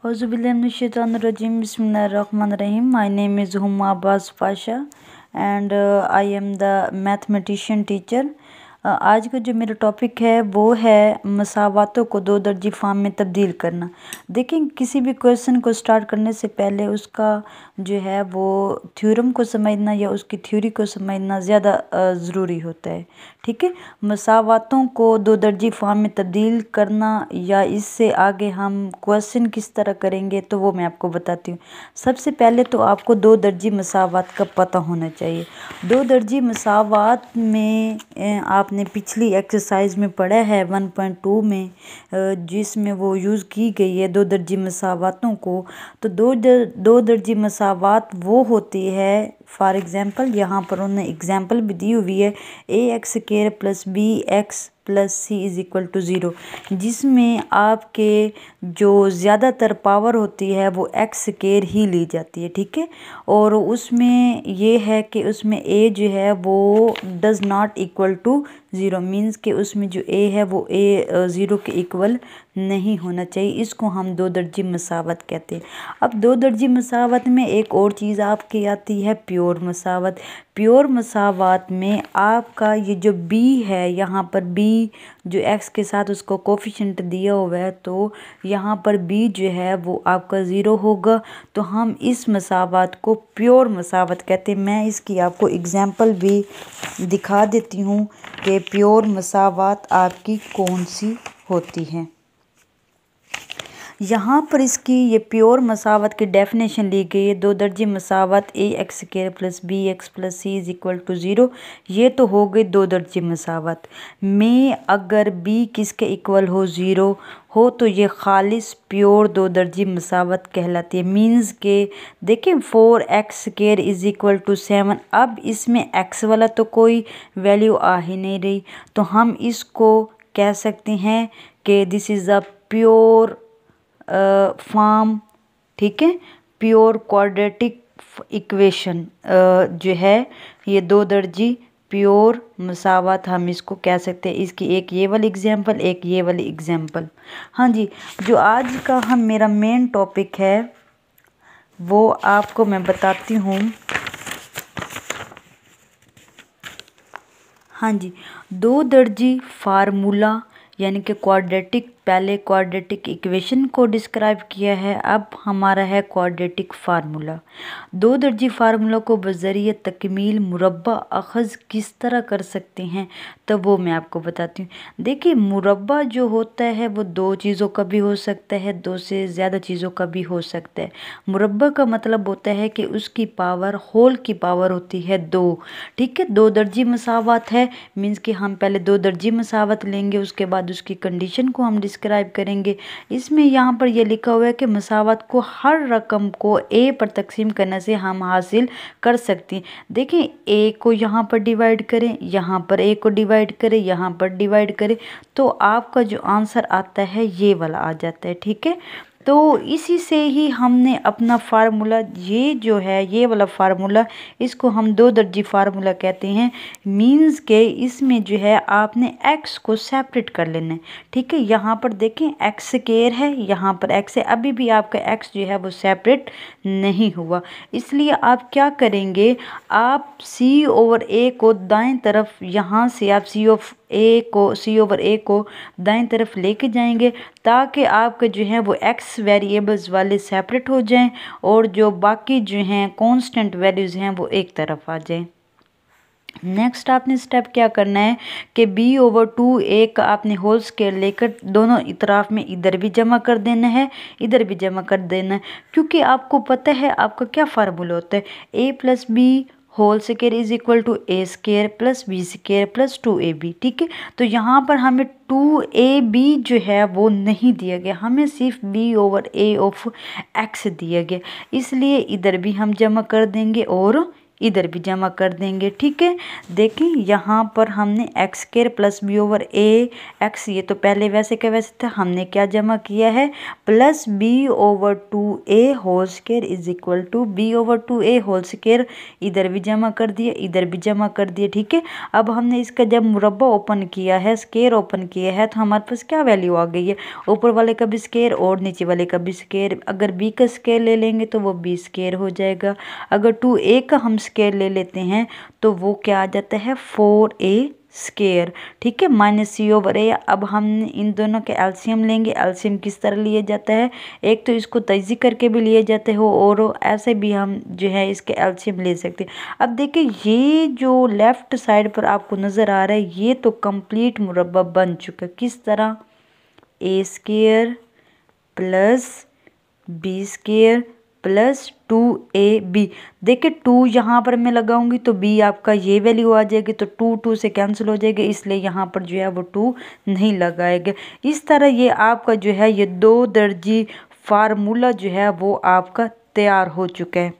Hozubillahimnashaitanirajim Bismillahirrahmanirrahim. My name is Huma Abbas Pasha and uh, I am the mathematician teacher आज का जो मेरा topic है वो है मसावतों को दो दर्जी फार्म में तब्दील करना देखें किसी भी क्वेश्चन को स्टार्ट करने से पहले उसका जो है वो थ्योरम को समझना या उसकी थ्योरी को समझना ज़्यादा ज़रूरी होता है ठीक है मसावतों को दो दर्जी फार्म में तब्दील करना या इससे आगे हम क्वेश्चन किस तरह करेंगे तो वो मैं आपको बताती हूँ सबसे पहले तो आपको दो दर्जी मसावत का पता होना चाहिए दो दर्जी मसावत में आप आपने पिछली एक्सरसाइज में पढ़ा है 1.2 में जिसमें वो यूज़ की गई है दो दर्जी मसावतों को तो दो दर, दो दर्जी मसावत वो होती है फॉर एग्जांपल यहाँ पर उन्होंने एग्जांपल भी दी हुई है A X square plus B X plus C is equal to zero जिसमें आपके जो ज़्यादातर पावर होती है वो एक्स केयर ही ली जाती है ठीक है और उसमें ये है कि उसमें ए जो है वो does not equal to zero means कि उसमें जो ए है वो ए ज़ीरो के इक्वल नहीं होना चाहिए इसको हम दो दर्जी मसावत कहते हैं अब दो दर्जी मसावत में एक और चीज़ आपकी आती है प्योर मसावत प्योर मसावत में आपका ये जो बी है यहाँ पर बी जो एक्स के साथ उसको कोफिशेंट दिया हुआ है तो यहाँ पर बी जो है वो आपका ज़ीरो होगा तो हम इस मसावत को प्योर मसावत कहते हैं मैं इसकी आपको एग्ज़ाम्पल भी दिखा देती हूँ कि प्योर मसावत आपकी कौन सी होती है यहाँ पर इसकी ये प्योर मसावत की डेफिनेशन ली गई है दो दर्जे मसावत A X square plus B X plus C is equal to zero ये तो हो गई दो दर्जे मसावत में अगर बी किसके इक्वल हो ज़ीरो हो तो ये खालिस प्योर दो दर्जी मसावत कहलाती है मीन्स के देखें four X square is equal to seven अब इसमें एक्स वाला तो कोई वैल्यू आ ही नहीं रही तो हम इसको कह सकते हैं कि this is a pure form ठीक है प्योर क्वाड्रेटिक इक्वेशन जो है ये दो दर्जी प्योर मसावत हम इसको कह सकते हैं इसकी एक ये वाली एग्जांपल एक ये वाली एग्जांपल हाँ जी जो आज का हम मेरा मेन टॉपिक है वो आपको मैं बताती हूँ हाँ जी दो दर्जी फार्मूला यानी कि क्वाड्रेटिक पहले क्वाड्रेटिक इक्वेशन को डिस्क्राइब किया है अब हमारा है क्वाड्रेटिक फार्मूला दो दर्जी फार्मूला को बजरिए तकमील मुरबा अखज़ किस तरह कर सकते हैं तो वो मैं आपको बताती हूँ देखिए मुरबा जो होता है वो दो चीज़ों का भी हो सकता है दो से ज़्यादा चीज़ों का भी हो सकता है मुरबा का मतलब होता है कि उसकी पावर होल की पावर होती है दो ठीक है दो दर्जी मसावत है मीन्स कि हम पहले दो दर्जी मसावत लेंगे उसके बाद उसकी कंडीशन को हम डिस्क सब्सक्राइब करेंगे इसमें यहाँ पर यह लिखा हुआ है कि मसावत को हर रकम को ए पर तकसीम करने से हम हासिल कर सकते हैं देखें ए को यहाँ पर डिवाइड करें यहाँ पर ए को डिवाइड करें यहाँ पर डिवाइड करें तो आपका जो आंसर आता है ये वाला आ जाता है ठीक है तो इसी से ही हमने अपना फार्मूला ये जो है ये वाला फार्मूला इसको हम दो दर्जी फार्मूला कहते हैं मींस के इसमें जो है आपने एक्स को सेपरेट कर लेना है ठीक है यहाँ पर देखें एक्स केयर है यहाँ पर एक्स है अभी भी आपका एक्स जो है वो सेपरेट नहीं हुआ इसलिए आप क्या करेंगे आप सी ओवर ए को दाएं तरफ यहाँ से आप सी ओफ ए को सी ओवर ए को दाएं तरफ लेके जाएंगे ताकि आपके जो हैं वो एक्स वेरिएबल्स वाले सेपरेट हो जाएं और जो बाकी जो हैं कांस्टेंट वैल्यूज़ हैं वो एक तरफ आ जाएं नेक्स्ट आपने स्टेप क्या करना है कि बी ओवर टू ए का आपने होल स्केयर लेकर दोनों इतराफ़ में इधर भी जमा कर देना है इधर भी जमा कर देना है क्योंकि आपको पता है आपका क्या फार्मूला होता है A plus B whole square is equal to A square plus B square plus two A B ठीक है तो यहाँ पर हमें टू ए बी जो है वो नहीं दिया गया हमें सिर्फ B over A of X दिया गया इसलिए इधर भी हम जमा कर देंगे और इधर भी जमा कर देंगे ठीक है देखें यहाँ पर हमने X square plus B over A X ये तो पहले वैसे क्या वैसे था हमने क्या जमा किया है plus B over two A whole square is equal to B over two A whole square इधर भी जमा कर दिए इधर भी जमा कर दिए ठीक है अब हमने इसका जब मुरबा ओपन किया है स्केयर ओपन किया है तो हमारे पास क्या वैल्यू आ गई है ऊपर वाले का भी स्केयर और नीचे वाले का भी स्केयर अगर बी का स्केयर ले लेंगे तो वो बी स्केयर हो जाएगा अगर टू ए का हम स्केयर ले लेते हैं तो वो क्या आ जाता है फोर ए स्केयर ठीक है माइनस सी ओवर ए अब हम इन दोनों के एल्शियम लेंगे एल्शियम किस तरह लिया जाता है एक तो इसको तजी करके भी लिए जाते हो और ऐसे भी हम जो है इसके एल्शियम ले सकते हैं अब देखिए ये जो लेफ़्ट साइड पर आपको नज़र आ रहा है ये तो कंप्लीट मुरबा बन चुका किस तरह A square plus B square plus two A B देखिए टू यहाँ पर मैं लगाऊंगी तो बी आपका ये वैल्यू आ जाएगी तो टू टू से कैंसिल हो जाएगी इसलिए यहाँ पर जो है वो टू नहीं लगाएगा इस तरह ये आपका जो है ये दो दर्जी फार्मूला जो है वो आपका तैयार हो चुका है